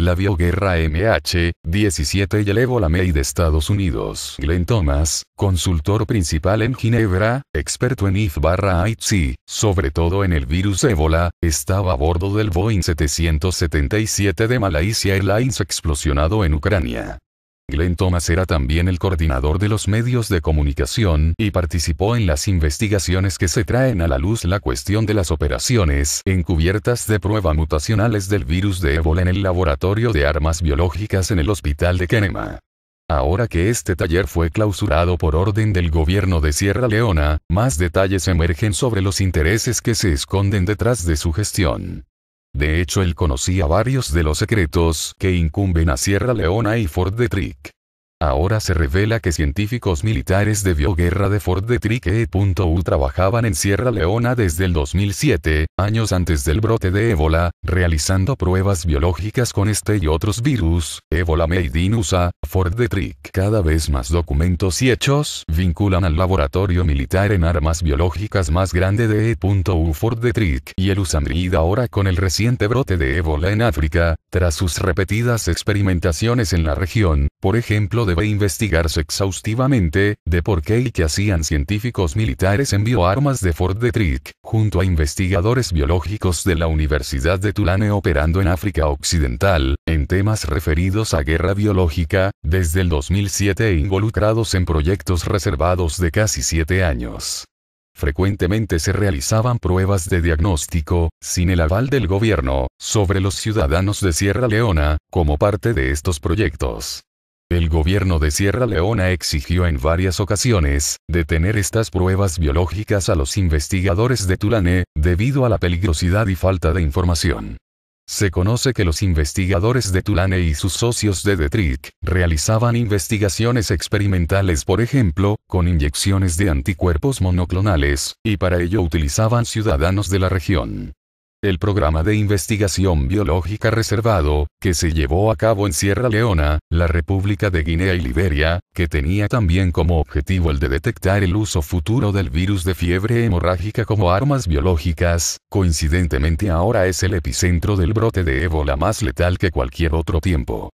La bioguerra MH17 y el ébola May de Estados Unidos. Glenn Thomas, consultor principal en Ginebra, experto en IF barra sobre todo en el virus ébola, estaba a bordo del Boeing 777 de Malaysia Airlines explosionado en Ucrania. Glenn Thomas era también el coordinador de los medios de comunicación y participó en las investigaciones que se traen a la luz la cuestión de las operaciones encubiertas de prueba mutacionales del virus de ébola en el laboratorio de armas biológicas en el hospital de Kenema. Ahora que este taller fue clausurado por orden del gobierno de Sierra Leona, más detalles emergen sobre los intereses que se esconden detrás de su gestión. De hecho él conocía varios de los secretos que incumben a Sierra Leona y Fort Detrick. Ahora se revela que científicos militares de bioguerra de Fort de E.U. E trabajaban en Sierra Leona desde el 2007, años antes del brote de ébola, realizando pruebas biológicas con este y otros virus, ébola made in de Trick. Cada vez más documentos y hechos vinculan al laboratorio militar en armas biológicas más grande de E.U. Fort de y el USAMRID ahora con el reciente brote de ébola en África, tras sus repetidas experimentaciones en la región, por ejemplo de debe investigarse exhaustivamente, de por qué y qué hacían científicos militares en bioarmas de Fort Detrick, junto a investigadores biológicos de la Universidad de Tulane operando en África Occidental, en temas referidos a guerra biológica, desde el 2007 e involucrados en proyectos reservados de casi siete años. Frecuentemente se realizaban pruebas de diagnóstico, sin el aval del gobierno, sobre los ciudadanos de Sierra Leona, como parte de estos proyectos. El gobierno de Sierra Leona exigió en varias ocasiones detener estas pruebas biológicas a los investigadores de Tulane, debido a la peligrosidad y falta de información. Se conoce que los investigadores de Tulane y sus socios de Detrick realizaban investigaciones experimentales, por ejemplo, con inyecciones de anticuerpos monoclonales, y para ello utilizaban ciudadanos de la región. El programa de investigación biológica reservado, que se llevó a cabo en Sierra Leona, la República de Guinea y Liberia, que tenía también como objetivo el de detectar el uso futuro del virus de fiebre hemorrágica como armas biológicas, coincidentemente ahora es el epicentro del brote de ébola más letal que cualquier otro tiempo.